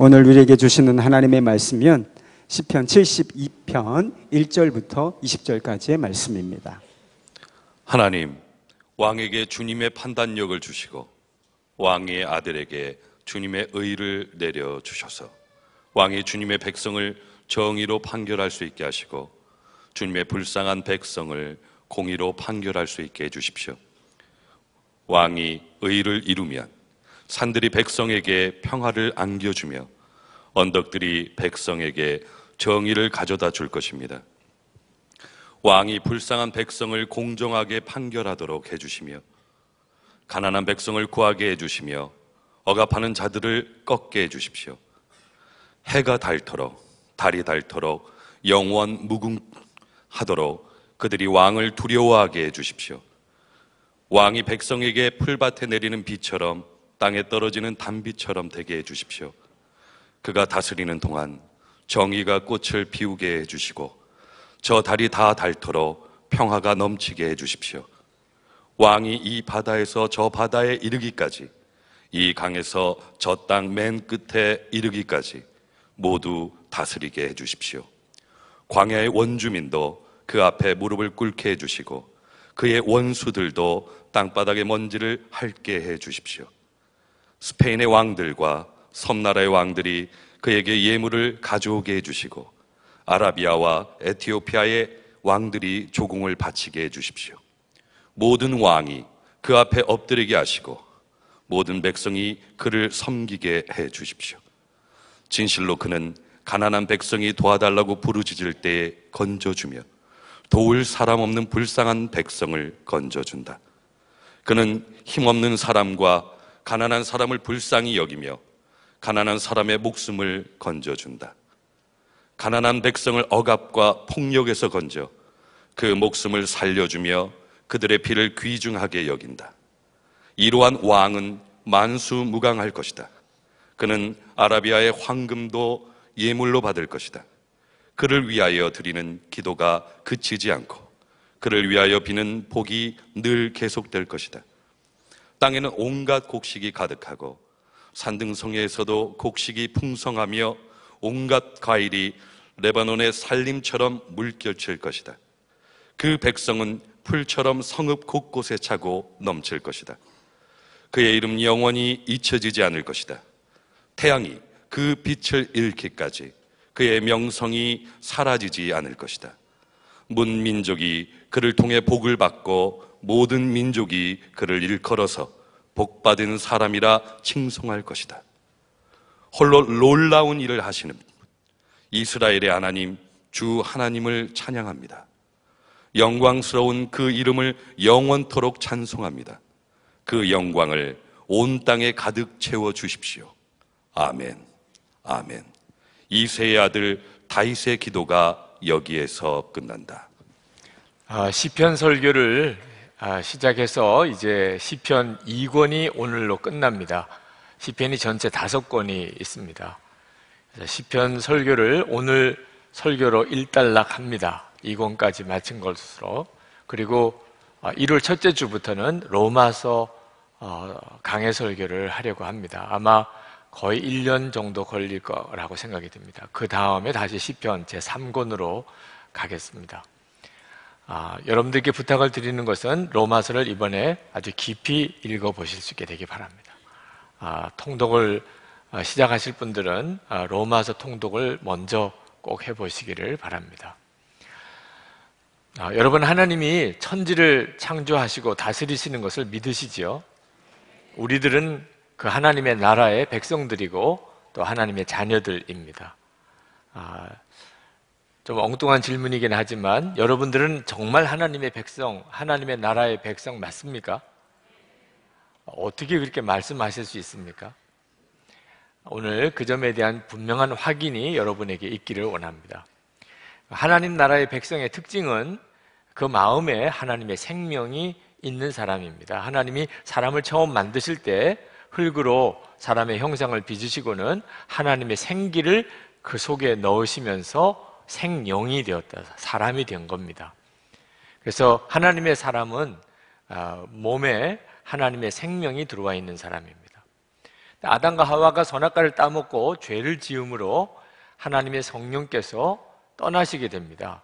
오늘 우리에게 주시는 하나님의 말씀은 시편 72편 1절부터 20절까지의 말씀입니다. 하나님, 왕에게 주님의 판단력을 주시고 왕의 아들에게 주님의 의를 내려 주셔서 왕이 주님의 백성을 정의로 판결할 수 있게 하시고 주님의 불쌍한 백성을 공의로 판결할 수 있게 해 주십시오. 왕이 의를 이루면 산들이 백성에게 평화를 안겨주며 언덕들이 백성에게 정의를 가져다 줄 것입니다. 왕이 불쌍한 백성을 공정하게 판결하도록 해주시며 가난한 백성을 구하게 해주시며 억압하는 자들을 꺾게 해주십시오. 해가 닳도록 달이 닳도록 영원 무궁하도록 그들이 왕을 두려워하게 해주십시오. 왕이 백성에게 풀밭에 내리는 비처럼 땅에 떨어지는 단비처럼 되게 해주십시오. 그가 다스리는 동안 정의가 꽃을 피우게 해주시고 저 달이 다 닳도록 평화가 넘치게 해주십시오. 왕이 이 바다에서 저 바다에 이르기까지 이 강에서 저 땅 맨 끝에 이르기까지 모두 다스리게 해주십시오. 광야의 원주민도 그 앞에 무릎을 꿇게 해주시고 그의 원수들도 땅바닥의 먼지를 핥게 해주십시오. 스페인의 왕들과 섬나라의 왕들이 그에게 예물을 가져오게 해주시고 아라비아와 에티오피아의 왕들이 조공을 바치게 해주십시오. 모든 왕이 그 앞에 엎드리게 하시고 모든 백성이 그를 섬기게 해 주십시오. 진실로 그는 가난한 백성이 도와달라고 부르짖을 때에 건져주며 도울 사람 없는 불쌍한 백성을 건져준다. 그는 힘없는 사람과 가난한 사람을 불쌍히 여기며 가난한 사람의 목숨을 건져준다. 가난한 백성을 억압과 폭력에서 건져 그 목숨을 살려주며 그들의 피를 귀중하게 여긴다. 이러한 왕은 만수무강할 것이다. 그는 아라비아의 황금도 예물로 받을 것이다. 그를 위하여 드리는 기도가 그치지 않고 그를 위하여 비는 복이 늘 계속될 것이다. 땅에는 온갖 곡식이 가득하고 산등성에서도 곡식이 풍성하며 온갖 과일이 레바논의 산림처럼 물결칠 것이다. 그 백성은 풀처럼 성읍 곳곳에 차고 넘칠 것이다. 그의 이름 영원히 잊혀지지 않을 것이다. 태양이 그 빛을 잃기까지 그의 명성이 사라지지 않을 것이다. 문민족이 그를 통해 복을 받고 모든 민족이 그를 일컬어서 복받은 사람이라 칭송할 것이다. 홀로 놀라운 일을 하시는 이스라엘의 하나님 주 하나님을 찬양합니다. 영광스러운 그 이름을 영원토록 찬송합니다. 그 영광을 온 땅에 가득 채워 주십시오. 아멘. 아멘. 이세의 아들 다윗의 기도가 여기에서 끝난다. 아, 시편 설교를 아, 시작해서 이제 시편 2권이 오늘로 끝납니다. 시편이 전체 5권이 있습니다. 시편 설교를 오늘 설교로 일단락합니다. 2권까지 마친 것으로 그리고 1월 아, 첫째 주부터는 로마서 어, 강해 설교를 하려고 합니다. 아마 거의 1년 정도 걸릴 거라고 생각이 듭니다. 그 다음에 다시 시편 제3권으로 가겠습니다. 아, 여러분들께 부탁을 드리는 것은 로마서를 이번에 아주 깊이 읽어보실 수 있게 되기 바랍니다. 아, 통독을 아, 시작하실 분들은 아, 로마서 통독을 먼저 꼭 해보시기를 바랍니다. 아, 여러분 하나님이 천지를 창조하시고 다스리시는 것을 믿으시지요? 우리들은 그 하나님의 나라의 백성들이고 또 하나님의 자녀들입니다. 아, 좀 엉뚱한 질문이긴 하지만 여러분들은 정말 하나님의 백성, 하나님의 나라의 백성 맞습니까? 어떻게 그렇게 말씀하실 수 있습니까? 오늘 그 점에 대한 분명한 확인이 여러분에게 있기를 원합니다. 하나님 나라의 백성의 특징은 그 마음에 하나님의 생명이 있는 사람입니다. 하나님이 사람을 처음 만드실 때 흙으로 사람의 형상을 빚으시고는 하나님의 생기를 그 속에 넣으시면서 생명이 되었다. 사람이 된 겁니다. 그래서 하나님의 사람은 아, 몸에 하나님의 생명이 들어와 있는 사람입니다. 아담과 하와가 선악과를 따먹고 죄를 지음으로 하나님의 성령께서 떠나시게 됩니다.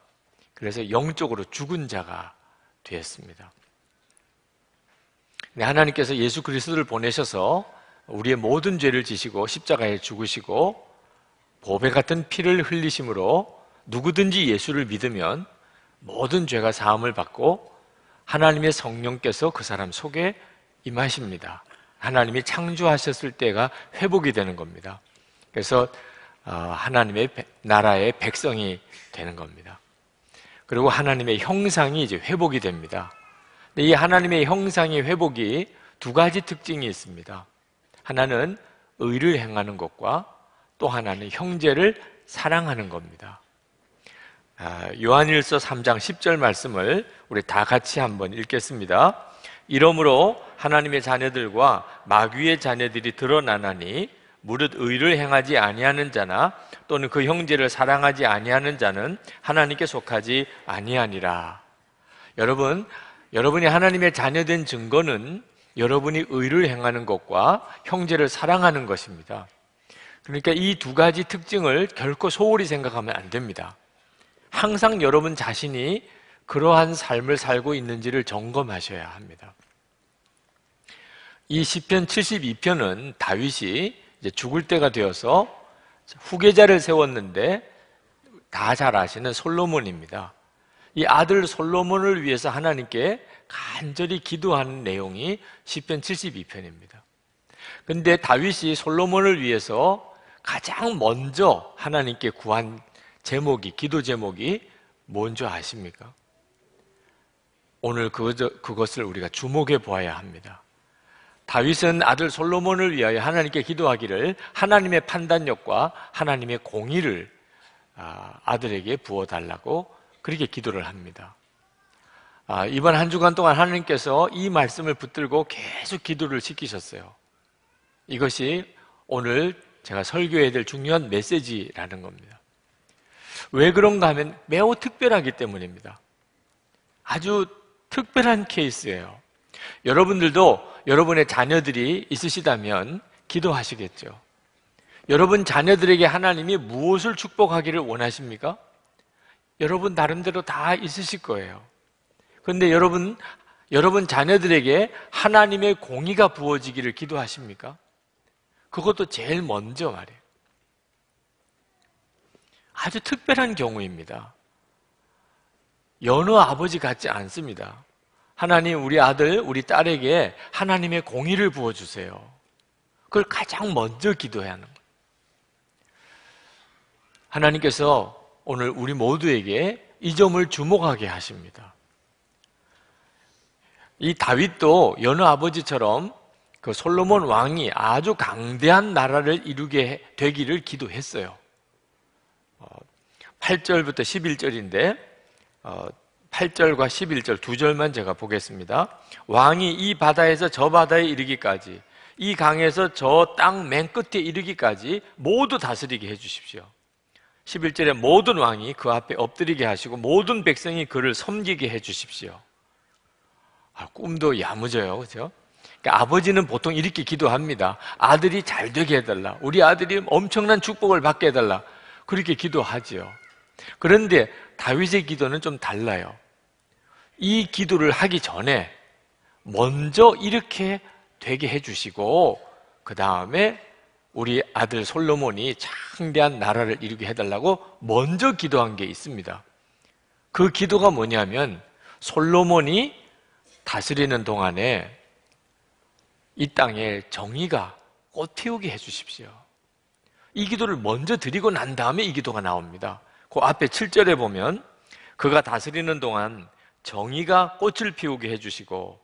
그래서 영적으로 죽은 자가 되었습니다. 네, 하나님께서 예수 그리스도를 보내셔서 우리의 모든 죄를 지시고 십자가에 죽으시고 보배 같은 피를 흘리심으로 누구든지 예수를 믿으면 모든 죄가 사함을 받고 하나님의 성령께서 그 사람 속에 임하십니다. 하나님이 창조하셨을 때가 회복이 되는 겁니다. 그래서 어, 하나님의 나라의 백성이 되는 겁니다. 그리고 하나님의 형상이 이제 회복이 됩니다. 이 하나님의 형상의 회복이 두 가지 특징이 있습니다. 하나는 의를 행하는 것과 또 하나는 형제를 사랑하는 겁니다. 아, 요한일서 3장 10절 말씀을 우리 다 같이 한번 읽겠습니다. 이러므로 하나님의 자녀들과 마귀의 자녀들이 드러나나니 무릇 의를 행하지 아니하는 자나 또는 그 형제를 사랑하지 아니하는 자는 하나님께 속하지 아니하니라. 여러분, 여러분이 하나님의 자녀된 증거는 여러분이 의를 행하는 것과 형제를 사랑하는 것입니다. 그러니까 이 두 가지 특징을 결코 소홀히 생각하면 안 됩니다. 항상 여러분 자신이 그러한 삶을 살고 있는지를 점검하셔야 합니다. 이 시편 72편은 다윗이 죽을 때가 되어서 후계자를 세웠는데 다 잘 아시는 솔로몬입니다. 이 아들 솔로몬을 위해서 하나님께 간절히 기도하는 내용이 시편 72편입니다. 근데 다윗이 솔로몬을 위해서 가장 먼저 하나님께 구한 제목이, 기도 제목이 뭔지 아십니까? 오늘 그것을 우리가 주목해 보아야 합니다. 다윗은 아들 솔로몬을 위하여 하나님께 기도하기를 하나님의 판단력과 하나님의 공의를 아, 아들에게 부어달라고 그렇게 기도를 합니다. 아, 이번 한 주간 동안 하나님께서 이 말씀을 붙들고 계속 기도를 시키셨어요. 이것이 오늘 제가 설교해야 될 중요한 메시지라는 겁니다. 왜 그런가 하면 매우 특별하기 때문입니다. 아주 특별한 케이스예요. 여러분들도 여러분의 자녀들이 있으시다면 기도하시겠죠. 여러분 자녀들에게 하나님이 무엇을 축복하기를 원하십니까? 여러분 나름대로 다 있으실 거예요. 그런데 여러분, 여러분 자녀들에게 하나님의 공의가 부어지기를 기도하십니까? 그것도 제일 먼저 말이에요. 아주 특별한 경우입니다. 여느 아버지 같지 않습니다. 하나님 우리 아들, 우리 딸에게 하나님의 공의를 부어주세요. 그걸 가장 먼저 기도해야 하는 하나님께서 오늘 우리 모두에게 이 점을 주목하게 하십니다. 이 다윗도 여느 아버지처럼 그 솔로몬 왕이 아주 강대한 나라를 이루게 되기를 기도했어요. 8절부터 11절인데 8절과 어, 11절 두 절만 제가 보겠습니다. 왕이 이 바다에서 저 바다에 이르기까지 이 강에서 저 땅 맨 끝에 이르기까지 모두 다스리게 해 주십시오. 11절에 모든 왕이 그 앞에 엎드리게 하시고 모든 백성이 그를 섬기게 해 주십시오. 아, 꿈도 야무져요. 그죠? 그러니까 아버지는 보통 이렇게 기도합니다. 아들이 잘 되게 해달라. 우리 아들이 엄청난 축복을 받게 해달라. 그렇게 기도하지요. 그런데 다윗의 기도는 좀 달라요. 이 기도를 하기 전에 먼저 이렇게 되게 해주시고 그 다음에 우리 아들 솔로몬이 창대한 나라를 이루게 해달라고 먼저 기도한 게 있습니다. 그 기도가 뭐냐면 솔로몬이 다스리는 동안에 이 땅에 정의가 꽃피우게 해주십시오. 이 기도를 먼저 드리고 난 다음에 이 기도가 나옵니다. 그 앞에 7절에 보면 그가 다스리는 동안 정의가 꽃을 피우게 해주시고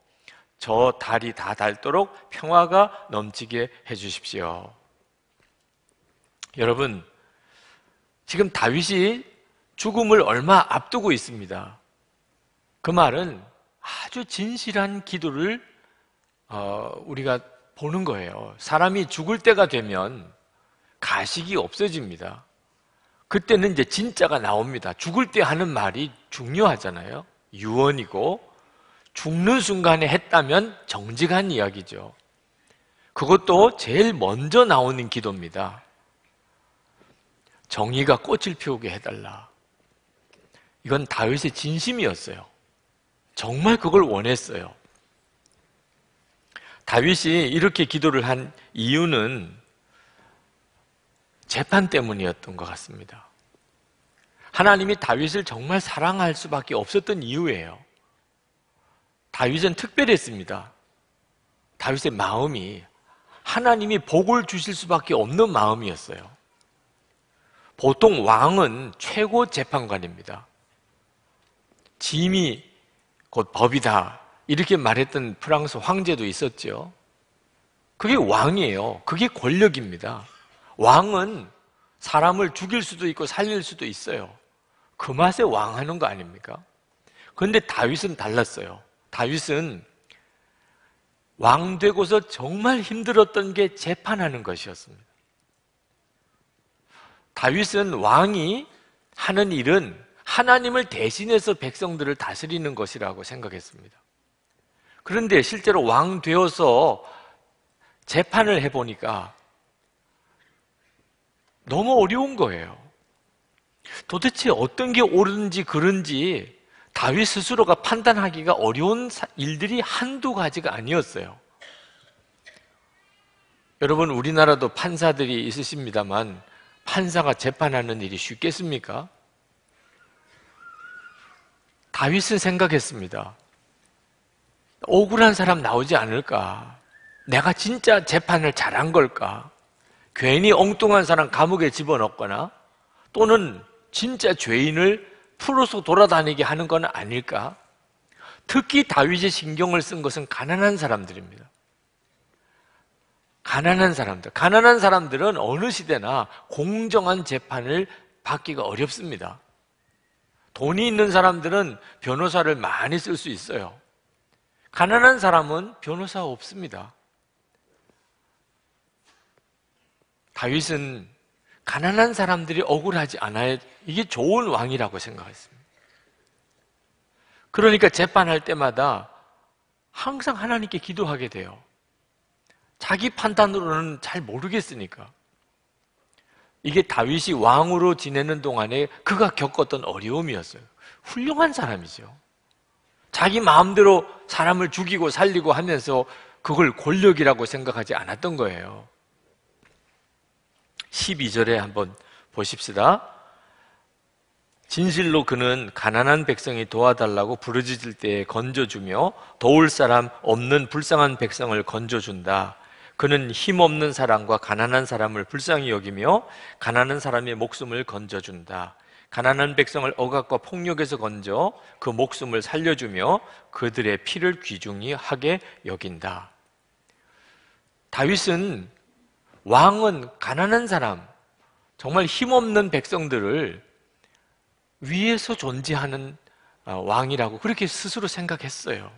저 달이 다 닳도록 평화가 넘치게 해주십시오. 여러분, 지금 다윗이 죽음을 얼마 앞두고 있습니다. 그 말은 아주 진실한 기도를 어, 우리가 보는 거예요. 사람이 죽을 때가 되면 가식이 없어집니다. 그때는 이제 진짜가 나옵니다. 죽을 때 하는 말이 중요하잖아요. 유언이고 죽는 순간에 했다면 정직한 이야기죠. 그것도 제일 먼저 나오는 기도입니다. 정의가 꽃을 피우게 해달라. 이건 다윗의 진심이었어요. 정말 그걸 원했어요. 다윗이 이렇게 기도를 한 이유는 재판 때문이었던 것 같습니다. 하나님이 다윗을 정말 사랑할 수밖에 없었던 이유예요. 다윗은 특별했습니다. 다윗의 마음이 하나님이 복을 주실 수밖에 없는 마음이었어요. 보통 왕은 최고 재판관입니다. 짐이 곧 법이다. 이렇게 말했던 프랑스 황제도 있었죠. 그게 왕이에요. 그게 권력입니다. 왕은 사람을 죽일 수도 있고 살릴 수도 있어요. 그 맛에 왕하는 거 아닙니까? 그런데 다윗은 달랐어요. 다윗은 왕 되고서 정말 힘들었던 게 재판하는 것이었습니다. 다윗은 왕이 하는 일은 하나님을 대신해서 백성들을 다스리는 것이라고 생각했습니다. 그런데 실제로 왕 되어서 재판을 해보니까 너무 어려운 거예요. 도대체 어떤 게 옳은지 그른지 다윗 스스로가 판단하기가 어려운 일들이 한두 가지가 아니었어요. 여러분 우리나라도 판사들이 있으십니다만 판사가 재판하는 일이 쉽겠습니까? 다윗은 생각했습니다. 억울한 사람 나오지 않을까? 내가 진짜 재판을 잘한 걸까? 괜히 엉뚱한 사람 감옥에 집어넣거나 또는 진짜 죄인을 풀어서 돌아다니게 하는 건 아닐까? 특히 다윗이 신경을 쓴 것은 가난한 사람들입니다. 가난한 사람들. 가난한 사람들은 어느 시대나 공정한 재판을 받기가 어렵습니다. 돈이 있는 사람들은 변호사를 많이 쓸 수 있어요. 가난한 사람은 변호사 없습니다. 다윗은 가난한 사람들이 억울하지 않아야 이게 좋은 왕이라고 생각했습니다. 그러니까 재판할 때마다 항상 하나님께 기도하게 돼요. 자기 판단으로는 잘 모르겠으니까. 이게 다윗이 왕으로 지내는 동안에 그가 겪었던 어려움이었어요. 훌륭한 사람이죠. 자기 마음대로 사람을 죽이고 살리고 하면서 그걸 권력이라고 생각하지 않았던 거예요. 12절에 한번 보십시다. 진실로 그는 가난한 백성이 도와달라고 부르짖을 때에 건져주며 도울 사람 없는 불쌍한 백성을 건져준다. 그는 힘없는 사람과 가난한 사람을 불쌍히 여기며 가난한 사람의 목숨을 건져준다. 가난한 백성을 억압과 폭력에서 건져 그 목숨을 살려주며 그들의 피를 귀중히 하게 여긴다. 다윗은 왕은 가난한 사람, 정말 힘없는 백성들을 위에서 존재하는 어, 왕이라고 그렇게 스스로 생각했어요.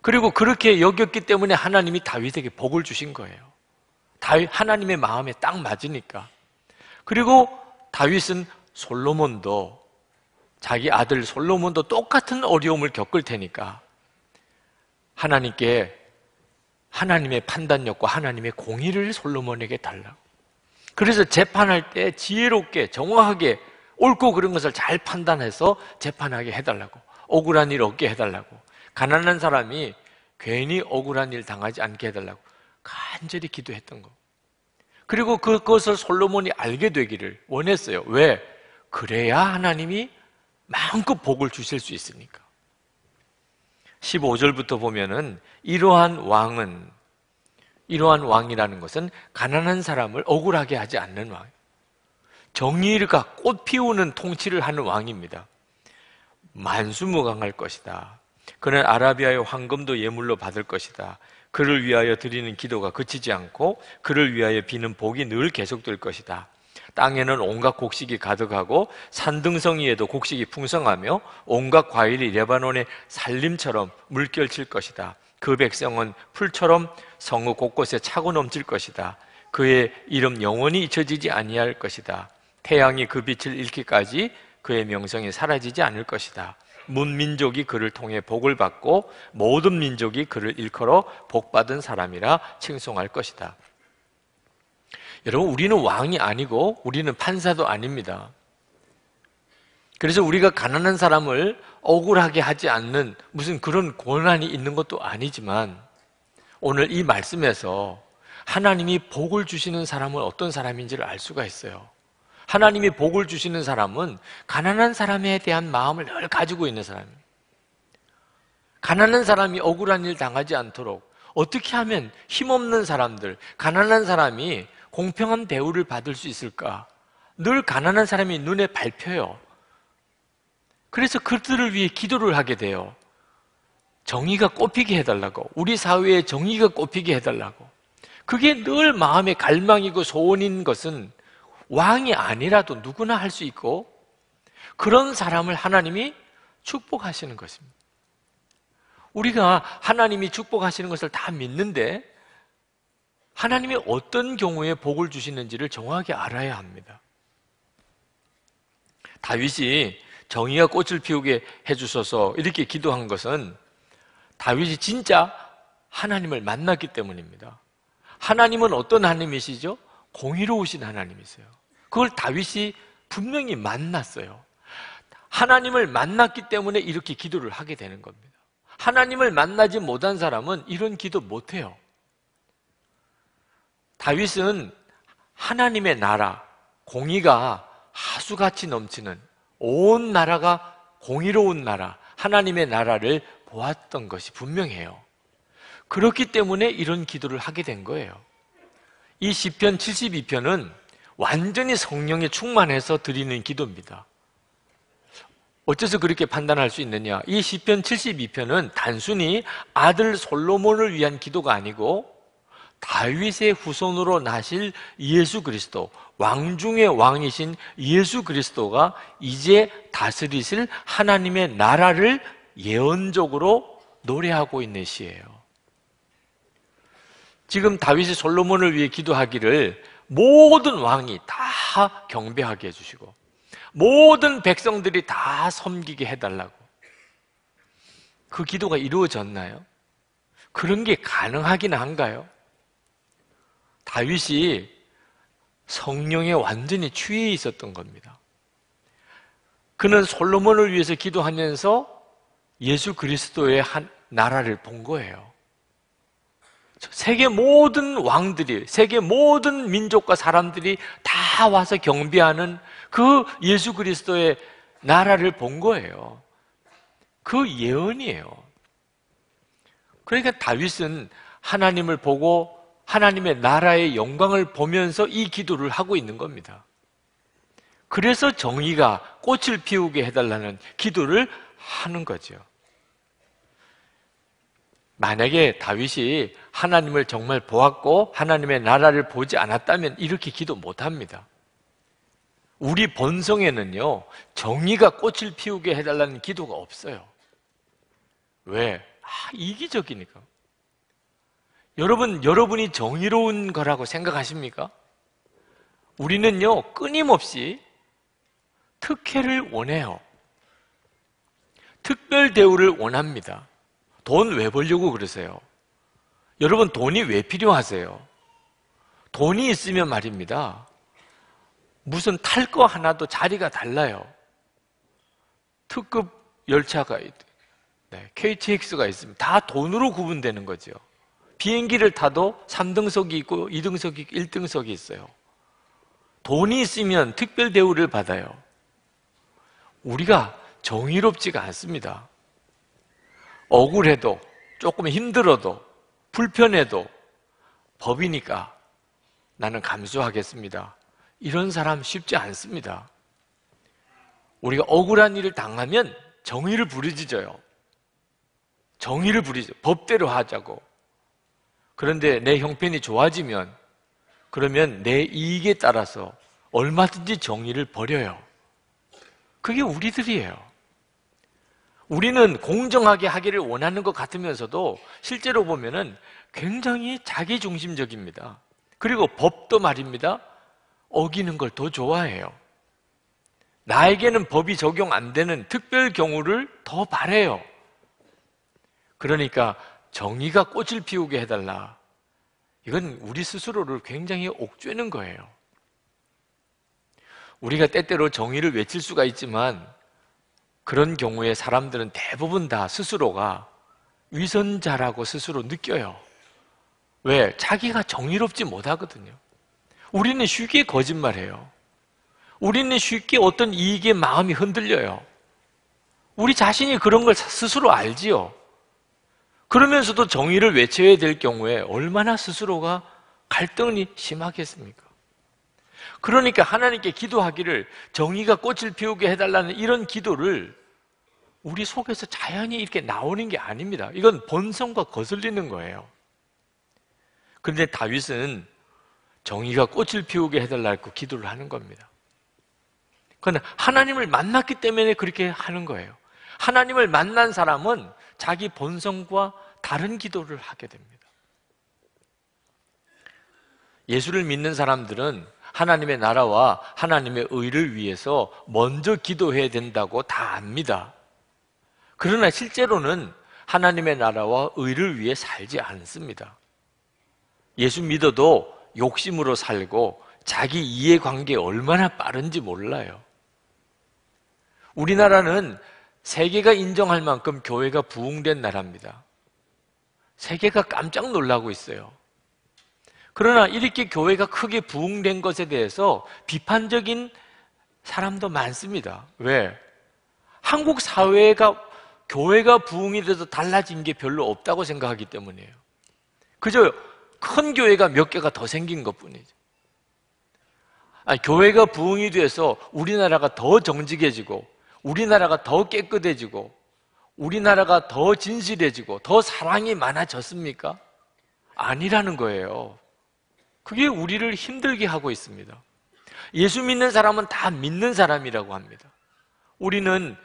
그리고 그렇게 여겼기 때문에 하나님이 다윗에게 복을 주신 거예요. 다윗 하나님의 마음에 딱 맞으니까. 그리고 다윗은 솔로몬도 자기 아들 솔로몬도 똑같은 어려움을 겪을 테니까 하나님께 하나님의 판단력과 하나님의 공의를 솔로몬에게 달라고. 그래서 재판할 때 지혜롭게 정확하게 옳고 그런 것을 잘 판단해서 재판하게 해달라고. 억울한 일 없게 해달라고. 가난한 사람이 괜히 억울한 일 당하지 않게 해달라고. 간절히 기도했던 거. 그리고 그것을 솔로몬이 알게 되기를 원했어요. 왜? 그래야 하나님이 마음껏 복을 주실 수 있으니까. 15절부터 보면은 이러한 왕은 이러한 왕이라는 것은 가난한 사람을 억울하게 하지 않는 왕. 정의가 꽃 피우는 통치를 하는 왕입니다. 만수무강할 것이다. 그는 아라비아의 황금도 예물로 받을 것이다. 그를 위하여 드리는 기도가 그치지 않고 그를 위하여 비는 복이 늘 계속될 것이다. 땅에는 온갖 곡식이 가득하고 산등성이에도 곡식이 풍성하며 온갖 과일이 레바논의 산림처럼 물결칠 것이다. 그 백성은 풀처럼 성읍 곳곳에 차고 넘칠 것이다. 그의 이름 영원히 잊혀지지 아니할 것이다. 태양이 그 빛을 잃기까지 그의 명성이 사라지지 않을 것이다. 문민족이 그를 통해 복을 받고 모든 민족이 그를 일컬어 복받은 사람이라 칭송할 것이다. 여러분, 우리는 왕이 아니고 우리는 판사도 아닙니다. 그래서 우리가 가난한 사람을 억울하게 하지 않는 무슨 그런 권한이 있는 것도 아니지만 오늘 이 말씀에서 하나님이 복을 주시는 사람은 어떤 사람인지를 알 수가 있어요. 하나님이 복을 주시는 사람은 가난한 사람에 대한 마음을 늘 가지고 있는 사람입니다. 가난한 사람이 억울한 일 당하지 않도록 어떻게 하면 힘없는 사람들, 가난한 사람이 공평한 대우를 받을 수 있을까? 늘 가난한 사람이 눈에 밟혀요. 그래서 그들을 위해 기도를 하게 돼요. 정의가 꽃피게 해달라고. 우리 사회에 정의가 꽃피게 해달라고. 그게 늘 마음의 갈망이고 소원인 것은 왕이 아니라도 누구나 할 수 있고 그런 사람을 하나님이 축복하시는 것입니다. 우리가 하나님이 축복하시는 것을 다 믿는데 하나님이 어떤 경우에 복을 주시는지를 정확히 알아야 합니다. 다윗이 정의가 꽃을 피우게 해주셔서 이렇게 기도한 것은 다윗이 진짜 하나님을 만났기 때문입니다. 하나님은 어떤 하나님이시죠? 공의로우신 하나님이세요. 그걸 다윗이 분명히 만났어요. 하나님을 만났기 때문에 이렇게 기도를 하게 되는 겁니다. 하나님을 만나지 못한 사람은 이런 기도 못해요. 다윗은 하나님의 나라, 공의가 하수같이 넘치는 온 나라가 공의로운 나라, 하나님의 나라를 보았던 것이 분명해요. 그렇기 때문에 이런 기도를 하게 된 거예요. 이 시편 72편은 완전히 성령에 충만해서 드리는 기도입니다. 어째서 그렇게 판단할 수 있느냐? 이 시편 72편은 단순히 아들 솔로몬을 위한 기도가 아니고 다윗의 후손으로 나실 예수 그리스도, 왕 중의 왕이신 예수 그리스도가 이제 다스리실 하나님의 나라를 예언적으로 노래하고 있는 시예요. 지금 다윗이 솔로몬을 위해 기도하기를 모든 왕이 다 경배하게 해주시고 모든 백성들이 다 섬기게 해달라고 그 기도가 이루어졌나요? 그런 게 가능하긴 한가요? 다윗이 성령에 완전히 취해 있었던 겁니다. 그는 솔로몬을 위해서 기도하면서 예수 그리스도의 한 나라를 본 거예요. 세계 모든 왕들이, 세계 모든 민족과 사람들이 다 와서 경비하는 그 예수 그리스도의 나라를 본 거예요. 그 예언이에요. 그러니까 다윗은 하나님을 보고 하나님의 나라의 영광을 보면서 이 기도를 하고 있는 겁니다. 그래서 정의가 꽃을 피우게 해달라는 기도를 하는 거죠. 만약에 다윗이 하나님을 정말 보았고 하나님의 나라를 보지 않았다면 이렇게 기도 못합니다. 우리 본성에는요, 정의가 꽃을 피우게 해달라는 기도가 없어요. 왜? 아, 이기적이니까. 여러분, 여러분이 정의로운 거라고 생각하십니까? 우리는요, 끊임없이 특혜를 원해요. 특별 대우를 원합니다. 돈 왜 벌려고 그러세요? 여러분, 돈이 왜 필요하세요? 돈이 있으면 말입니다. 무슨 탈 거 하나도 자리가 달라요. 특급 열차가, 네, KTX가 있으면 다 돈으로 구분되는 거죠. 비행기를 타도 3등석이 있고 2등석이 있고 1등석이 있어요. 돈이 있으면 특별 대우를 받아요. 우리가 정의롭지가 않습니다. 억울해도 조금 힘들어도 불편해도 법이니까 나는 감수하겠습니다. 이런 사람 쉽지 않습니다. 우리가 억울한 일을 당하면 정의를 부르짖어요. 정의를 부르짖어 법대로 하자고. 그런데 내 형편이 좋아지면 그러면 내 이익에 따라서 얼마든지 정의를 버려요. 그게 우리들이에요. 우리는 공정하게 하기를 원하는 것 같으면서도 실제로 보면은 굉장히 자기중심적입니다. 그리고 법도 말입니다. 어기는 걸 더 좋아해요. 나에게는 법이 적용 안 되는 특별 경우를 더 바래요. 그러니까 정의가 꽃을 피우게 해달라. 이건 우리 스스로를 굉장히 옥죄는 거예요. 우리가 때때로 정의를 외칠 수가 있지만 그런 경우에 사람들은 대부분 다 스스로가 위선자라고 스스로 느껴요. 왜? 자기가 정의롭지 못하거든요. 우리는 쉽게 거짓말해요. 우리는 쉽게 어떤 이익에 마음이 흔들려요. 우리 자신이 그런 걸 스스로 알지요. 그러면서도 정의를 외쳐야 될 경우에 얼마나 스스로가 갈등이 심하겠습니까? 그러니까 하나님께 기도하기를 정의가 꽃을 피우게 해달라는 이런 기도를 우리 속에서 자연히 이렇게 나오는 게 아닙니다. 이건 본성과 거슬리는 거예요. 그런데 다윗은 정의가 꽃을 피우게 해달라고 기도를 하는 겁니다. 그건 하나님을 만났기 때문에 그렇게 하는 거예요. 하나님을 만난 사람은 자기 본성과 다른 기도를 하게 됩니다. 예수를 믿는 사람들은 하나님의 나라와 하나님의 의를 위해서 먼저 기도해야 된다고 다 압니다. 그러나 실제로는 하나님의 나라와 의를 위해 살지 않습니다. 예수 믿어도 욕심으로 살고 자기 이해관계 얼마나 빠른지 몰라요. 우리나라는 세계가 인정할 만큼 교회가 부흥된 나라입니다. 세계가 깜짝 놀라고 있어요. 그러나 이렇게 교회가 크게 부흥된 것에 대해서 비판적인 사람도 많습니다. 왜? 한국 사회가 교회가 부흥이 돼서 달라진 게 별로 없다고 생각하기 때문이에요. 그저 큰 교회가 몇 개가 더 생긴 것뿐이죠. 교회가 부흥이 돼서 우리나라가 더 정직해지고 우리나라가 더 깨끗해지고 우리나라가 더 진실해지고 더 사랑이 많아졌습니까? 아니라는 거예요. 그게 우리를 힘들게 하고 있습니다. 예수 믿는 사람은 다 믿는 사람이라고 합니다. 우리는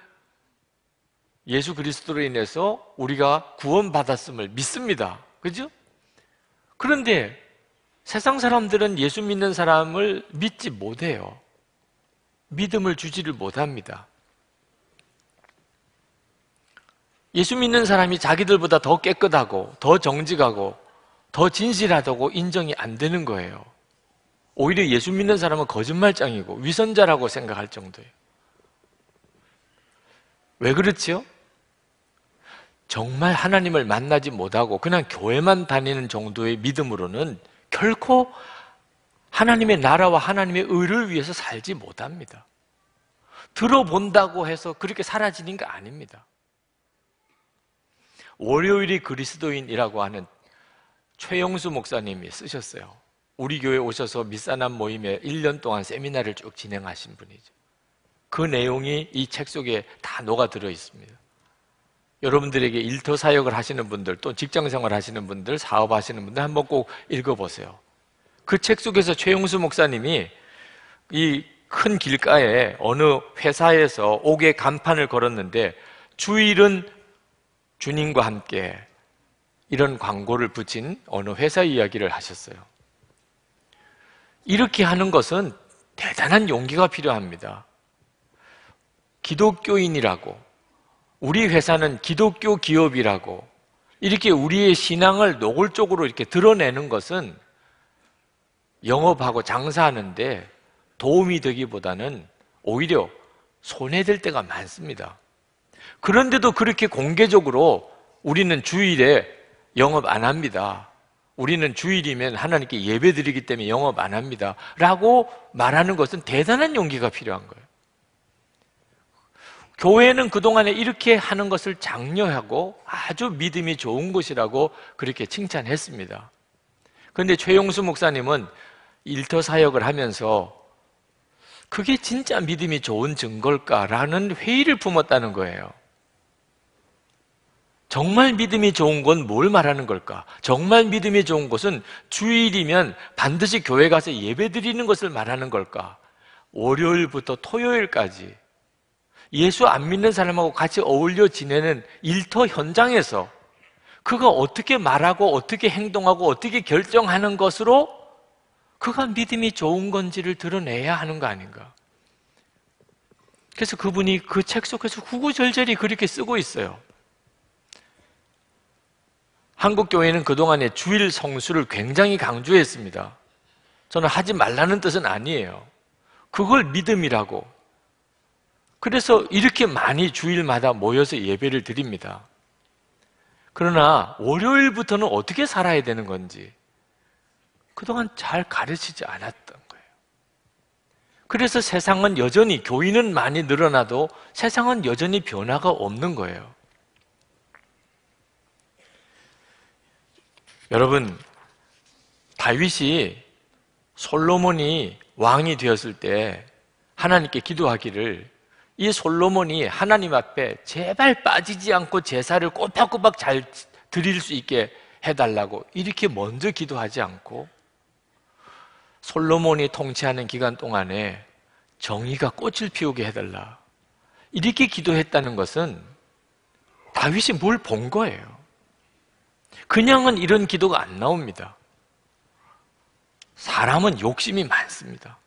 예수 그리스도로 인해서 우리가 구원받았음을 믿습니다. 그죠? 그런데 세상 사람들은 예수 믿는 사람을 믿지 못해요. 믿음을 주지를 못합니다. 예수 믿는 사람이 자기들보다 더 깨끗하고 더 정직하고 더 진실하다고 인정이 안 되는 거예요. 오히려 예수 믿는 사람은 거짓말장이고 위선자라고 생각할 정도예요. 왜 그렇지요? 정말 하나님을 만나지 못하고 그냥 교회만 다니는 정도의 믿음으로는 결코 하나님의 나라와 하나님의 의를 위해서 살지 못합니다. 들어본다고 해서 그렇게 사라지는 게 아닙니다. 월요일이 그리스도인이라고 하는 최영수 목사님이 쓰셨어요. 우리 교회 오셔서 미사남 모임에 1년 동안 세미나를 쭉 진행하신 분이죠. 그 내용이 이 책 속에 다 녹아들어 있습니다. 여러분들에게 일터 사역을 하시는 분들, 또 직장 생활 하시는 분들, 사업 하시는 분들 한번 꼭 읽어보세요. 그 책 속에서 최영수 목사님이 이 큰 길가에 어느 회사에서 옥의 간판을 걸었는데 주일은 주님과 함께 이런 광고를 붙인 어느 회사 이야기를 하셨어요. 이렇게 하는 것은 대단한 용기가 필요합니다. 기독교인이라고, 우리 회사는 기독교 기업이라고, 이렇게 우리의 신앙을 노골적으로 이렇게 드러내는 것은 영업하고 장사하는데 도움이 되기보다는 오히려 손해될 때가 많습니다. 그런데도 그렇게 공개적으로 우리는 주일에 영업 안 합니다. 우리는 주일이면 하나님께 예배 드리기 때문에 영업 안 합니다. 라고 말하는 것은 대단한 용기가 필요한 거예요. 교회는 그동안에 이렇게 하는 것을 장려하고 아주 믿음이 좋은 것이라고 그렇게 칭찬했습니다. 그런데 최용수 목사님은 일터 사역을 하면서 그게 진짜 믿음이 좋은 증거일까라는 회의를 품었다는 거예요. 정말 믿음이 좋은 건 뭘 말하는 걸까? 정말 믿음이 좋은 것은 주일이면 반드시 교회 가서 예배 드리는 것을 말하는 걸까? 월요일부터 토요일까지 예수 안 믿는 사람하고 같이 어울려 지내는 일터 현장에서 그가 어떻게 말하고 어떻게 행동하고 어떻게 결정하는 것으로 그가 믿음이 좋은 건지를 드러내야 하는 거 아닌가? 그래서 그분이 그 책 속에서 구구절절히 그렇게 쓰고 있어요. 한국 교회는 그동안에 주일 성수를 굉장히 강조했습니다. 저는 하지 말라는 뜻은 아니에요. 그걸 믿음이라고. 그래서 이렇게 많이 주일마다 모여서 예배를 드립니다. 그러나 월요일부터는 어떻게 살아야 되는 건지 그동안 잘 가르치지 않았던 거예요. 그래서 세상은 여전히 교인은 많이 늘어나도 세상은 여전히 변화가 없는 거예요. 여러분 다윗이 솔로몬이 왕이 되었을 때 하나님께 기도하기를 이 솔로몬이 하나님 앞에 제발 빠지지 않고 제사를 꼬박꼬박 잘 드릴 수 있게 해달라고 이렇게 먼저 기도하지 않고 솔로몬이 통치하는 기간 동안에 정의가 꽃을 피우게 해달라 이렇게 기도했다는 것은 다윗이 뭘 본 거예요. 그냥은 이런 기도가 안 나옵니다. 사람은 욕심이 많습니다.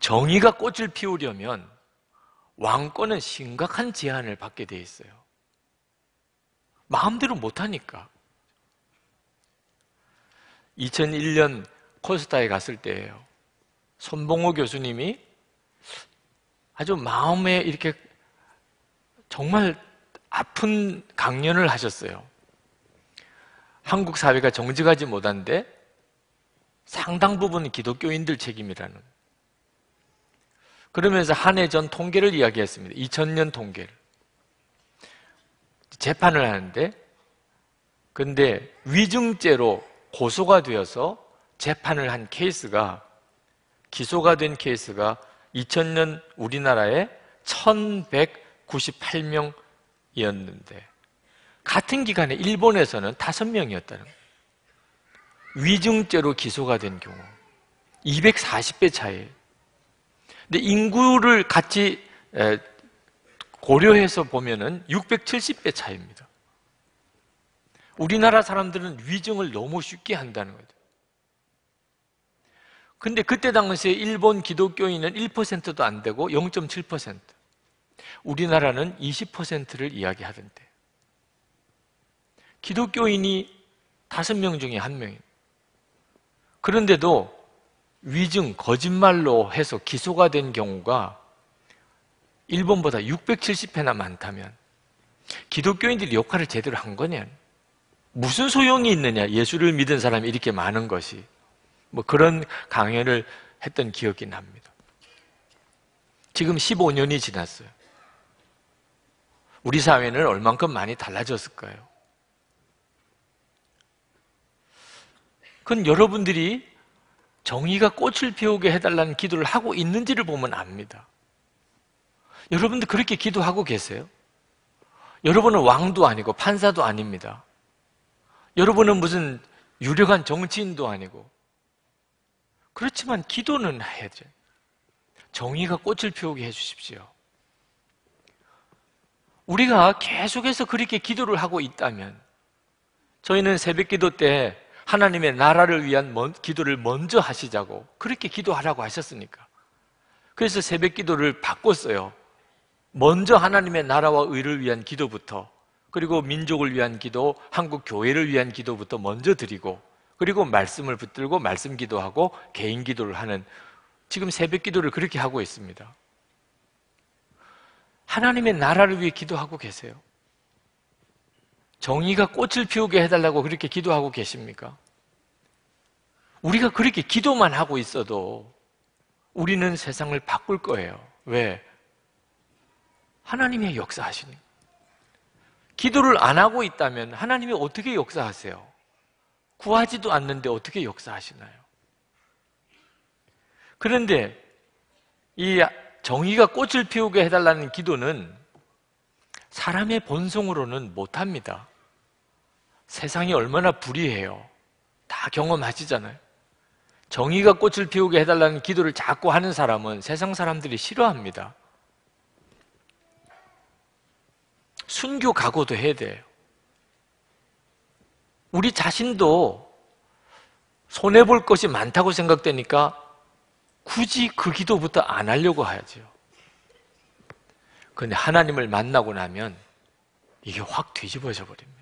정의가 꽃을 피우려면 왕권은 심각한 제한을 받게 돼 있어요. 마음대로 못하니까. 2001년 코스타에 갔을 때예요. 손봉호 교수님이 아주 마음에 이렇게 정말 아픈 강연을 하셨어요. 한국 사회가 정직하지 못한데 상당 부분 기독교인들 책임이라는 그러면서 한해전 통계를 이야기했습니다. 2000년 통계를. 재판을 하는데 근데 위증죄로 고소가 되어서 재판을 한 케이스가 기소가 된 케이스가 2000년 우리나라에 1198명이었는데 같은 기간에 일본에서는 다섯 명이었다는 거예요. 위증죄로 기소가 된 경우 240배 차이. 근데 인구를 같이 고려해서 보면은 670배 차이입니다. 우리나라 사람들은 위증을 너무 쉽게 한다는 거죠. 근데 그때 당시에 일본 기독교인은 1%도 안 되고 0.7%. 우리나라는 20%를 이야기하던데. 기독교인이 다섯 명 중에 한 명입니다. 그런데도 위증, 거짓말로 해서 기소가 된 경우가 일본보다 670회나 많다면 기독교인들이 역할을 제대로 한 거냐? 무슨 소용이 있느냐? 예수를 믿은 사람이 이렇게 많은 것이. 뭐 그런 강연을 했던 기억이 납니다. 지금 15년이 지났어요. 우리 사회는 얼만큼 많이 달라졌을까요? 그건 여러분들이 정의가 꽃을 피우게 해달라는 기도를 하고 있는지를 보면 압니다. 여러분들 그렇게 기도하고 계세요? 여러분은 왕도 아니고 판사도 아닙니다. 여러분은 무슨 유력한 정치인도 아니고. 그렇지만 기도는 해야 돼 정의가 꽃을 피우게 해주십시오. 우리가 계속해서 그렇게 기도를 하고 있다면 저희는 새벽 기도 때 하나님의 나라를 위한 기도를 먼저 하시자고 그렇게 기도하라고 하셨으니까. 그래서 새벽 기도를 바꿨어요. 먼저 하나님의 나라와 의를 위한 기도부터 그리고 민족을 위한 기도, 한국 교회를 위한 기도부터 먼저 드리고 그리고 말씀을 붙들고 말씀 기도하고 개인 기도를 하는 지금 새벽 기도를 그렇게 하고 있습니다. 하나님의 나라를 위해 기도하고 계세요. 정의가 꽃을 피우게 해달라고 그렇게 기도하고 계십니까? 우리가 그렇게 기도만 하고 있어도 우리는 세상을 바꿀 거예요. 왜? 하나님의 역사하시는. 기도를 안 하고 있다면 하나님이 어떻게 역사하세요? 구하지도 않는데 어떻게 역사하시나요? 그런데 이 정의가 꽃을 피우게 해달라는 기도는 사람의 본성으로는 못합니다. 세상이 얼마나 불이해요다 경험하시잖아요. 정의가 꽃을 피우게 해달라는 기도를 자꾸 하는 사람은 세상 사람들이 싫어합니다. 순교 각오도 해야 돼요. 우리 자신도 손해볼 것이 많다고 생각되니까 굳이 그 기도부터 안 하려고 하죠. 그런데 하나님을 만나고 나면 이게 확 뒤집어져 버립니다.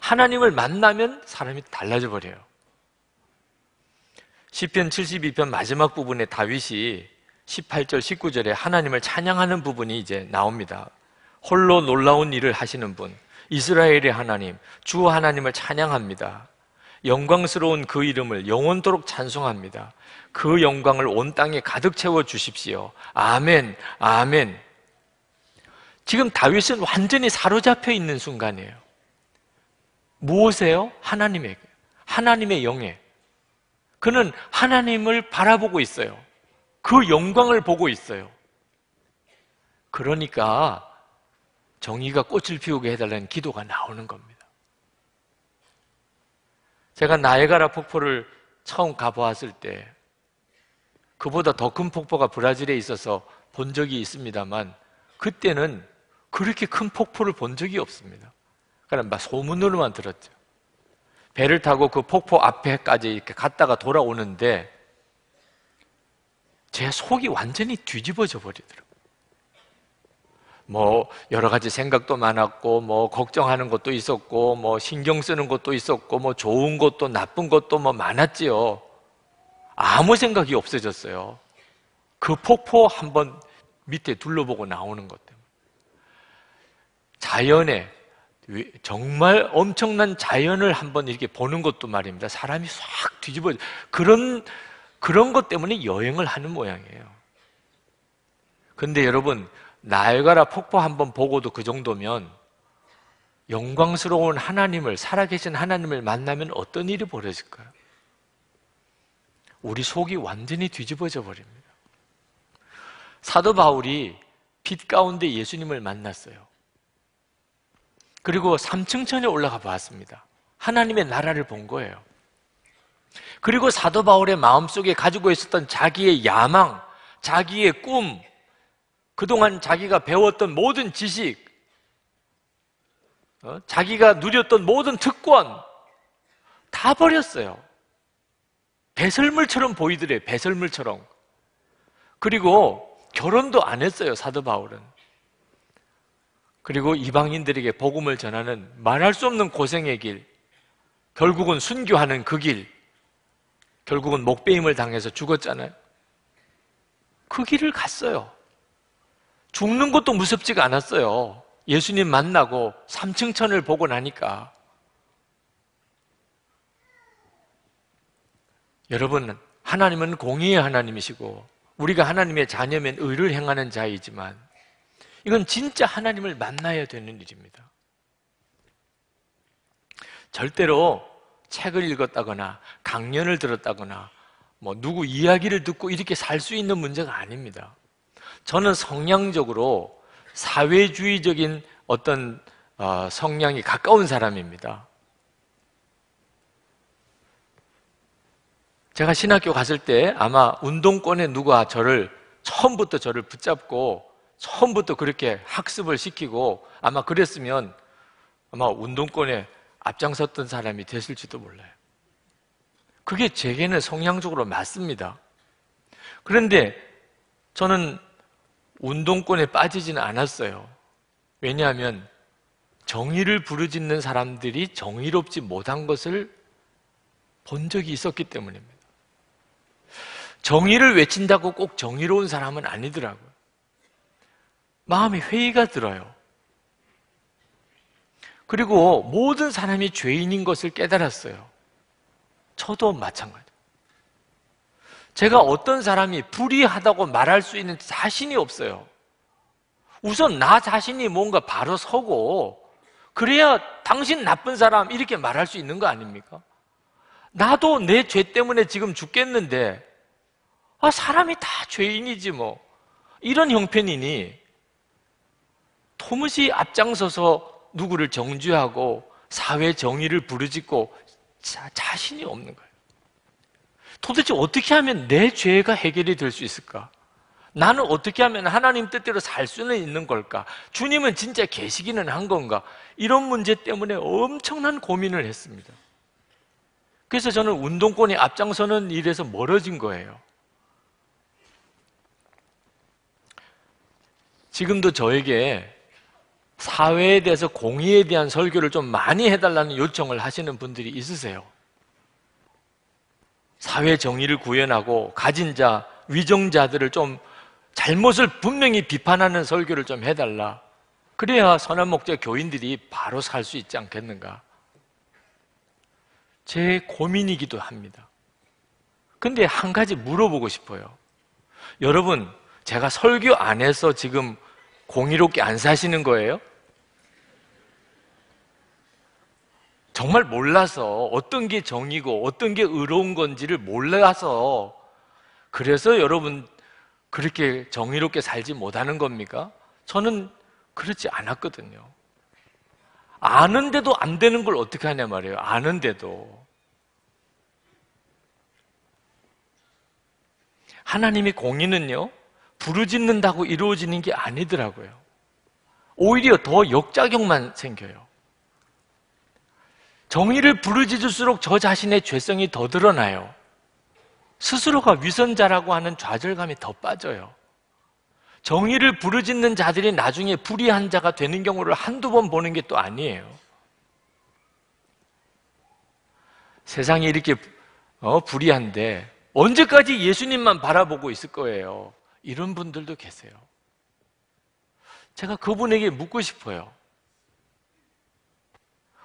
하나님을 만나면 사람이 달라져 버려요. 시편 72편 마지막 부분에 다윗이 18절 19절에 하나님을 찬양하는 부분이 이제 나옵니다. 홀로 놀라운 일을 하시는 분 이스라엘의 하나님 주 하나님을 찬양합니다. 영광스러운 그 이름을 영원토록 찬송합니다. 그 영광을 온 땅에 가득 채워 주십시오. 아멘. 아멘. 지금 다윗은 완전히 사로잡혀 있는 순간이에요. 무엇에요? 하나님에게. 하나님의 영에. 그는 하나님을 바라보고 있어요. 그 영광을 보고 있어요. 그러니까 정의가 꽃을 피우게 해달라는 기도가 나오는 겁니다. 제가 나에가라 폭포를 처음 가보았을 때 그보다 더 큰 폭포가 브라질에 있어서 본 적이 있습니다만 그때는 그렇게 큰 폭포를 본 적이 없습니다. 그러니까 막 소문으로만 들었죠. 배를 타고 그 폭포 앞에까지 이렇게 갔다가 돌아오는데 제 속이 완전히 뒤집어져 버리더라고요. 뭐 여러 가지 생각도 많았고 뭐 걱정하는 것도 있었고 뭐 신경 쓰는 것도 있었고 뭐 좋은 것도 나쁜 것도 뭐 많았지요. 아무 생각이 없어졌어요. 그 폭포 한번 밑에 둘러보고 나오는 것 때문에 자연의 정말 엄청난 자연을 한번 이렇게 보는 것도 말입니다. 사람이 싹 뒤집어 그런 그런 것 때문에 여행을 하는 모양이에요. 근데 여러분 나이가라 폭포 한번 보고도 그 정도면 영광스러운 하나님을 살아계신 하나님을 만나면 어떤 일이 벌어질까요? 우리 속이 완전히 뒤집어져 버립니다. 사도 바울이 빛 가운데 예수님을 만났어요. 그리고 3층 천에 올라가 보았습니다. 하나님의 나라를 본 거예요. 그리고 사도 바울의 마음속에 가지고 있었던 자기의 야망, 자기의 꿈, 그동안 자기가 배웠던 모든 지식, 어? 자기가 누렸던 모든 특권 다 버렸어요. 배설물처럼 보이더래, 요 배설물처럼. 그리고 결혼도 안 했어요, 사도 바울은. 그리고 이방인들에게 복음을 전하는 말할 수 없는 고생의 길, 결국은 순교하는 그 길, 결국은 목배임을 당해서 죽었잖아요. 그 길을 갔어요. 죽는 것도 무섭지가 않았어요. 예수님 만나고 삼층천을 보고 나니까. 여러분, 하나님은 공의의 하나님이시고, 우리가 하나님의 자녀면 의를 행하는 자이지만, 이건 진짜 하나님을 만나야 되는 일입니다. 절대로 책을 읽었다거나 강연을 들었다거나 뭐 누구 이야기를 듣고 이렇게 살 수 있는 문제가 아닙니다. 저는 성향적으로 사회주의적인 어떤 어, 성향이 가까운 사람입니다. 제가 신학교 갔을 때 아마 운동권에 누가 저를 처음부터 저를 붙잡고 처음부터 그렇게 학습을 시키고 아마 그랬으면 아마 운동권에 앞장섰던 사람이 됐을지도 몰라요. 그게 제게는 성향적으로 맞습니다. 그런데 저는 운동권에 빠지지는 않았어요. 왜냐하면 정의를 부르짖는 사람들이 정의롭지 못한 것을 본 적이 있었기 때문입니다. 정의를 외친다고 꼭 정의로운 사람은 아니더라고요. 마음에 회의가 들어요. 그리고 모든 사람이 죄인인 것을 깨달았어요. 저도 마찬가지. 제가 어떤 사람이 불의하다고 말할 수 있는 자신이 없어요. 우선 나 자신이 뭔가 바로 서고, 그래야 당신 나쁜 사람 이렇게 말할 수 있는 거 아닙니까? 나도 내 죄 때문에 지금 죽겠는데, 아, 사람이 다 죄인이지 뭐. 이런 형편이니, 토무시 앞장서서 누구를 정죄하고 사회 정의를 부르짖고 자, 자신이 없는 거예요. 도대체 어떻게 하면 내 죄가 해결이 될 수 있을까? 나는 어떻게 하면 하나님 뜻대로 살 수는 있는 걸까? 주님은 진짜 계시기는 한 건가? 이런 문제 때문에 엄청난 고민을 했습니다. 그래서 저는 운동권이 앞장서는 일에서 멀어진 거예요. 지금도 저에게 사회에 대해서 공의에 대한 설교를 좀 많이 해달라는 요청을 하시는 분들이 있으세요. 사회 정의를 구현하고 가진 자, 위정자들을 좀 잘못을 분명히 비판하는 설교를 좀 해달라. 그래야 선한 목자 교인들이 바로 살 수 있지 않겠는가. 제 고민이기도 합니다. 근데 한 가지 물어보고 싶어요. 여러분, 제가 설교 안에서 지금 공의롭게 안 사시는 거예요? 정말 몰라서 어떤 게 정이고 어떤 게 의로운 건지를 몰라서 그래서 여러분 그렇게 정의롭게 살지 못하는 겁니까? 저는 그렇지 않았거든요. 아는데도 안 되는 걸 어떻게 하냐 말이에요. 아는데도. 하나님의 공의는요, 부르짖는다고 이루어지는 게 아니더라고요. 오히려 더 역작용만 생겨요. 정의를 부르짖을수록 저 자신의 죄성이 더 드러나요. 스스로가 위선자라고 하는 좌절감이 더 빠져요. 정의를 부르짖는 자들이 나중에 불의한 자가 되는 경우를 한두 번 보는 게 또 아니에요. 세상이 이렇게 어, 불의한데 언제까지 예수님만 바라보고 있을 거예요. 이런 분들도 계세요. 제가 그분에게 묻고 싶어요.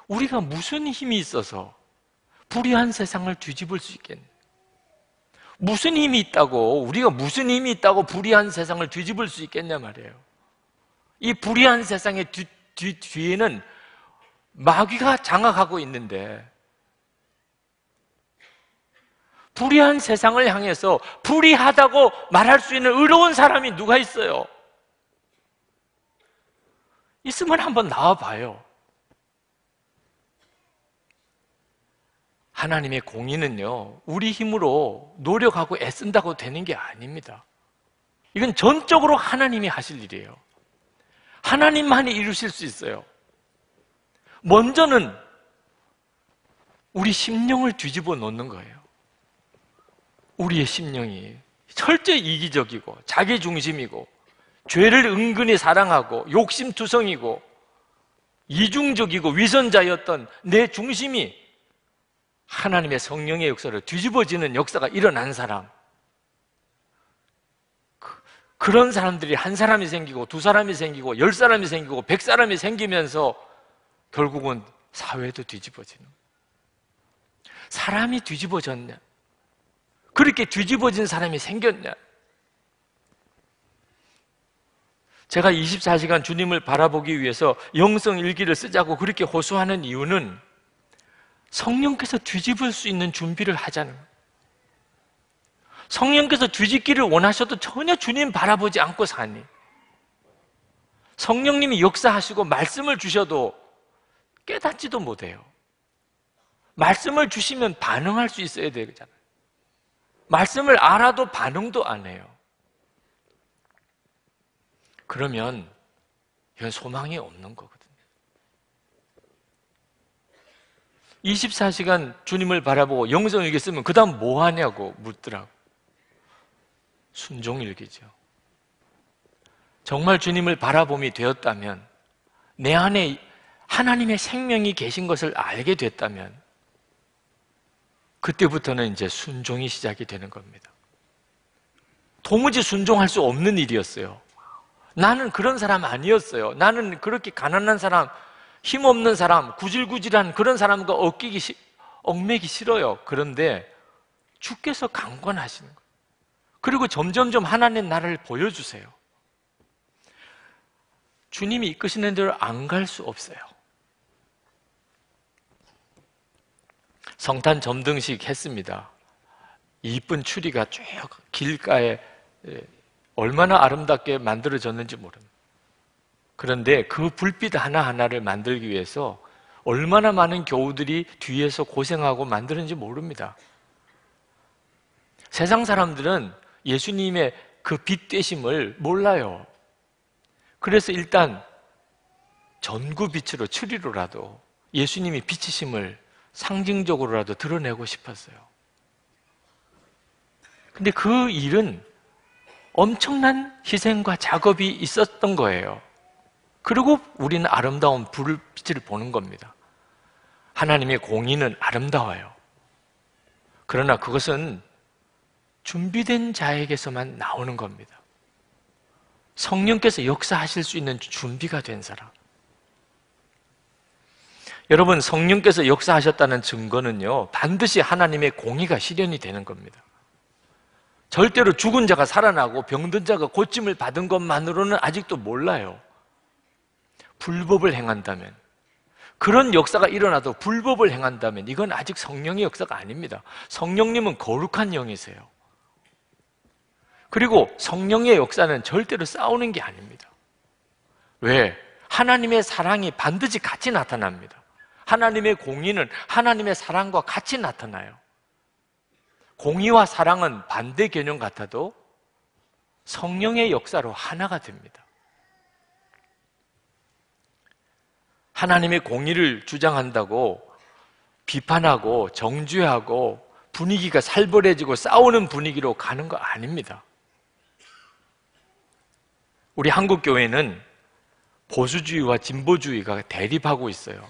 우리가 무슨 힘이 있어서 불의한 세상을 뒤집을 수 있겠니? 무슨 힘이 있다고, 우리가 무슨 힘이 있다고 불의한 세상을 뒤집을 수 있겠냐 말이에요. 이 불의한 세상의 뒤, 뒤, 뒤에는 마귀가 장악하고 있는데 불의한 세상을 향해서 불의하다고 말할 수 있는 의로운 사람이 누가 있어요? 있으면 한번 나와봐요. 하나님의 공의는요, 우리 힘으로 노력하고 애쓴다고 되는 게 아닙니다. 이건 전적으로 하나님이 하실 일이에요. 하나님만이 이루실 수 있어요. 먼저는 우리 심령을 뒤집어 놓는 거예요. 우리의 심령이 철저히 이기적이고 자기중심이고 죄를 은근히 사랑하고 욕심투성이고 이중적이고 위선자였던 내 중심이 하나님의 성령의 역사를 뒤집어지는 역사가 일어난 사람 그, 그런 사람들이 한 사람이 생기고 두 사람이 생기고 열 사람이 생기고 백 사람이 생기면서 결국은 사회도 뒤집어지는 사람이 뒤집어졌냐 그렇게 뒤집어진 사람이 생겼냐? 제가 24시간 주님을 바라보기 위해서 영성 일기를 쓰자고 그렇게 호소하는 이유는 성령께서 뒤집을 수 있는 준비를 하자는 성령께서 뒤집기를 원하셔도 전혀 주님 바라보지 않고 사니 성령님이 역사하시고 말씀을 주셔도 깨닫지도 못해요. 말씀을 주시면 반응할 수 있어야 되잖아요. 말씀을 알아도 반응도 안 해요. 그러면 이건 소망이 없는 거거든요. 24시간 주님을 바라보고 영성에게 쓰면 그 다음 뭐 하냐고 묻더라고. 순종일기죠. 정말 주님을 바라봄이 되었다면 내 안에 하나님의 생명이 계신 것을 알게 됐다면 그때부터는 이제 순종이 시작이 되는 겁니다. 도무지 순종할 수 없는 일이었어요. 나는 그런 사람 아니었어요. 나는 그렇게 가난한 사람, 힘없는 사람, 구질구질한 그런 사람과 엮이기 시, 얽매기 싫어요. 그런데 주께서 강권하시는 거예요. 그리고 점점점 하나님 나라를 보여주세요. 주님이 이끄시는 대로 안 갈 수 없어요. 성탄 점등식 했습니다. 이쁜 추리가 쭉 길가에 얼마나 아름답게 만들어졌는지 모릅니다. 그런데 그 불빛 하나하나를 만들기 위해서 얼마나 많은 교우들이 뒤에서 고생하고 만드는지 모릅니다. 세상 사람들은 예수님의 그 빛 되심을 몰라요. 그래서 일단 전구 빛으로 추리로라도 예수님이 빛이심을 상징적으로라도 드러내고 싶었어요. 근데 그 일은 엄청난 희생과 작업이 있었던 거예요. 그리고 우리는 아름다운 불빛을 보는 겁니다. 하나님의 공의는 아름다워요. 그러나 그것은 준비된 자에게서만 나오는 겁니다. 성령께서 역사하실 수 있는 준비가 된 사람. 여러분 성령께서 역사하셨다는 증거는요 반드시 하나님의 공의가 실현이 되는 겁니다. 절대로 죽은 자가 살아나고 병든 자가 고침을 받은 것만으로는 아직도 몰라요. 불법을 행한다면 그런 역사가 일어나도 불법을 행한다면 이건 아직 성령의 역사가 아닙니다. 성령님은 거룩한 영이세요. 그리고 성령의 역사는 절대로 싸우는 게 아닙니다. 왜? 하나님의 사랑이 반드시 같이 나타납니다. 하나님의 공의는 하나님의 사랑과 같이 나타나요. 공의와 사랑은 반대 개념 같아도 성령의 역사로 하나가 됩니다. 하나님의 공의를 주장한다고 비판하고 정죄하고 분위기가 살벌해지고 싸우는 분위기로 가는 거 아닙니다. 우리 한국 교회는 보수주의와 진보주의가 대립하고 있어요.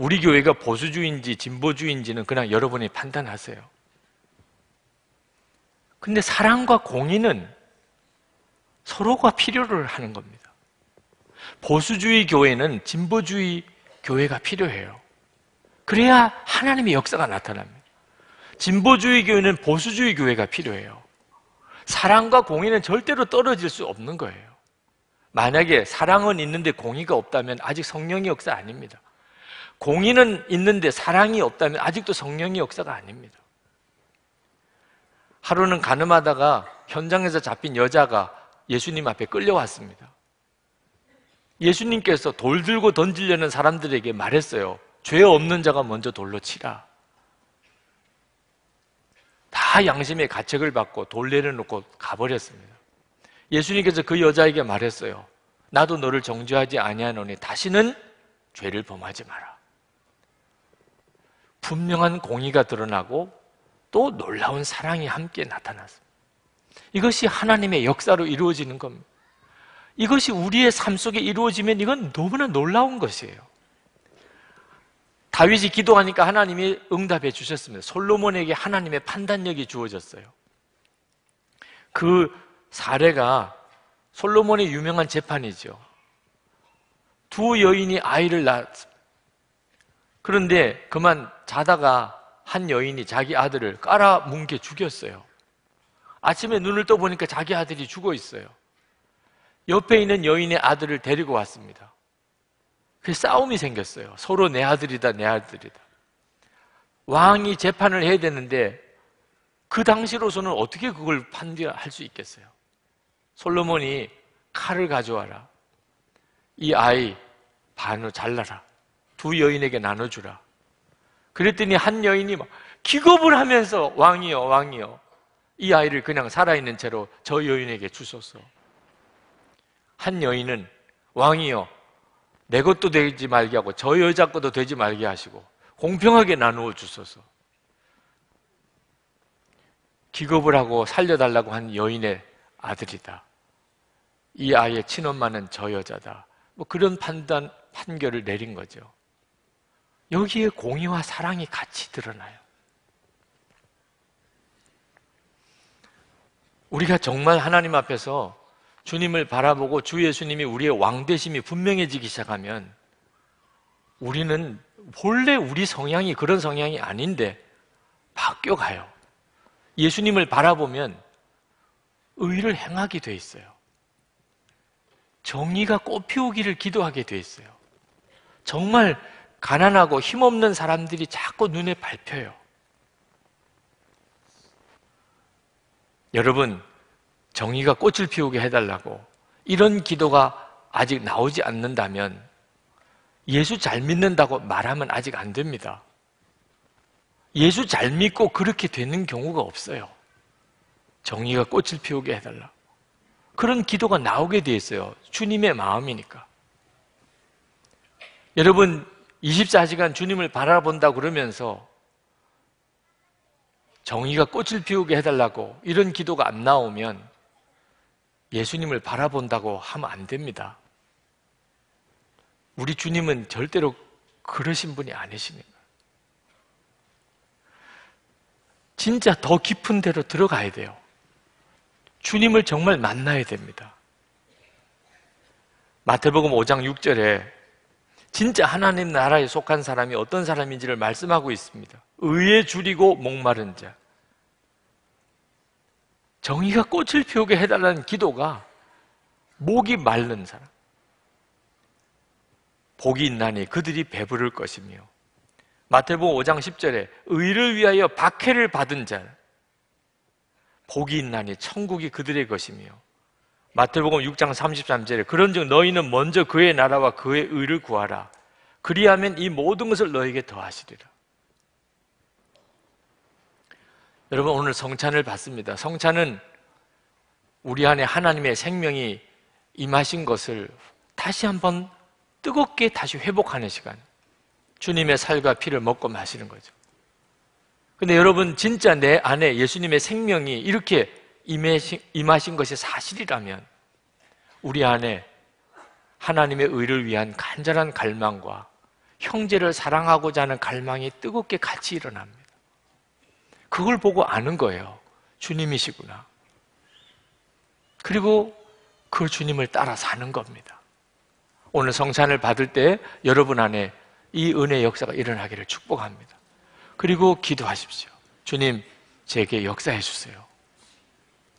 우리 교회가 보수주의인지 진보주의인지는 그냥 여러분이 판단하세요. 근데 사랑과 공의는 서로가 필요를 하는 겁니다. 보수주의 교회는 진보주의 교회가 필요해요. 그래야 하나님의 역사가 나타납니다. 진보주의 교회는 보수주의 교회가 필요해요. 사랑과 공의는 절대로 떨어질 수 없는 거예요. 만약에 사랑은 있는데 공의가 없다면 아직 성령의 역사 아닙니다. 공의는 있는데 사랑이 없다면 아직도 성령의 역사가 아닙니다. 하루는 가늠하다가 현장에서 잡힌 여자가 예수님 앞에 끌려왔습니다. 예수님께서 돌 들고 던지려는 사람들에게 말했어요. 죄 없는 자가 먼저 돌로 치라. 다 양심의 가책을 받고 돌 내려놓고 가버렸습니다. 예수님께서 그 여자에게 말했어요. 나도 너를 정죄하지 아니하노니 다시는 죄를 범하지 마라. 분명한 공의가 드러나고 또 놀라운 사랑이 함께 나타났습니다. 이것이 하나님의 역사로 이루어지는 겁니다. 이것이 우리의 삶 속에 이루어지면 이건 너무나 놀라운 것이에요. 다윗이 기도하니까 하나님이 응답해 주셨습니다. 솔로몬에게 하나님의 판단력이 주어졌어요. 그 사례가 솔로몬의 유명한 재판이죠. 두 여인이 아이를 낳았습니다. 그런데 그만 자다가 한 여인이 자기 아들을 깔아뭉개 죽였어요. 아침에 눈을 떠보니까 자기 아들이 죽어 있어요. 옆에 있는 여인의 아들을 데리고 왔습니다. 그 싸움이 생겼어요. 서로 내 아들이다, 내 아들이다. 왕이 재판을 해야 되는데 그 당시로서는 어떻게 그걸 판단할 수 있겠어요? 솔로몬이 칼을 가져와라. 이 아이 반으로 잘라라. 두 여인에게 나눠주라. 그랬더니 한 여인이 기겁을 하면서 왕이요왕이요이 아이를 그냥 살아있는 채로 저 여인에게 주소서. 한 여인은 왕이요내 것도 되지 말게 하고 저 여자 것도 되지 말게 하시고 공평하게 나누어 주소서. 기겁을 하고 살려달라고 한 여인의 아들이다. 이 아이의 친엄마는 저 여자다. 뭐 그런 판단, 판결을 내린 거죠. 여기에 공의와 사랑이 같이 드러나요. 우리가 정말 하나님 앞에서 주님을 바라보고 주 예수님이 우리의 왕되심이 분명해지기 시작하면 우리는 본래 우리 성향이 그런 성향이 아닌데 바뀌어가요. 예수님을 바라보면 의를 행하게 돼 있어요. 정의가 꽃피우기를 기도하게 돼 있어요. 정말 가난하고 힘없는 사람들이 자꾸 눈에 밟혀요. 여러분, 정의가 꽃을 피우게 해달라고 이런 기도가 아직 나오지 않는다면 예수 잘 믿는다고 말하면 아직 안 됩니다. 예수 잘 믿고 그렇게 되는 경우가 없어요. 정의가 꽃을 피우게 해달라. 그런 기도가 나오게 돼 있어요. 주님의 마음이니까. 여러분, 24시간 주님을 바라본다 그러면서 정의가 꽃을 피우게 해달라고 이런 기도가 안 나오면 예수님을 바라본다고 하면 안 됩니다. 우리 주님은 절대로 그러신 분이 아니십니다 진짜 더 깊은 데로 들어가야 돼요. 주님을 정말 만나야 됩니다. 마태복음 5장 6절에 진짜 하나님 나라에 속한 사람이 어떤 사람인지를 말씀하고 있습니다. 의에 줄이고 목마른 자. 정의가 꽃을 피우게 해달라는 기도가 목이 마른 사람. 복이 있나니 그들이 배부를 것이며. 마태복음 5장 10절에 의를 위하여 박해를 받은 자. 복이 있나니 천국이 그들의 것이며. 마태복음 6장 33절에 그런즉 너희는 먼저 그의 나라와 그의 의를 구하라 그리하면 이 모든 것을 너에게 더하시리라 여러분 오늘 성찬을 받습니다 성찬은 우리 안에 하나님의 생명이 임하신 것을 다시 한번 뜨겁게 다시 회복하는 시간 주님의 살과 피를 먹고 마시는 거죠 근데 여러분 진짜 내 안에 예수님의 생명이 이렇게 임하신, 것이 사실이라면 우리 안에 하나님의 의를 위한 간절한 갈망과 형제를 사랑하고자 하는 갈망이 뜨겁게 같이 일어납니다. 그걸 보고 아는 거예요. 주님이시구나. 그리고 그 주님을 따라 사는 겁니다. 오늘 성찬을 받을 때 여러분 안에 이 은혜 역사가 일어나기를 축복합니다. 그리고 기도하십시오. 주님, 제게 역사해 주세요.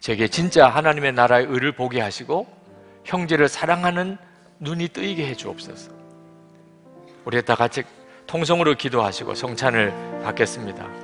제게 진짜 하나님의 나라의 의를 보게 하시고 형제를 사랑하는 눈이 뜨이게 해 주옵소서. 우리 다 같이 통성으로 기도하시고 성찬을 받겠습니다.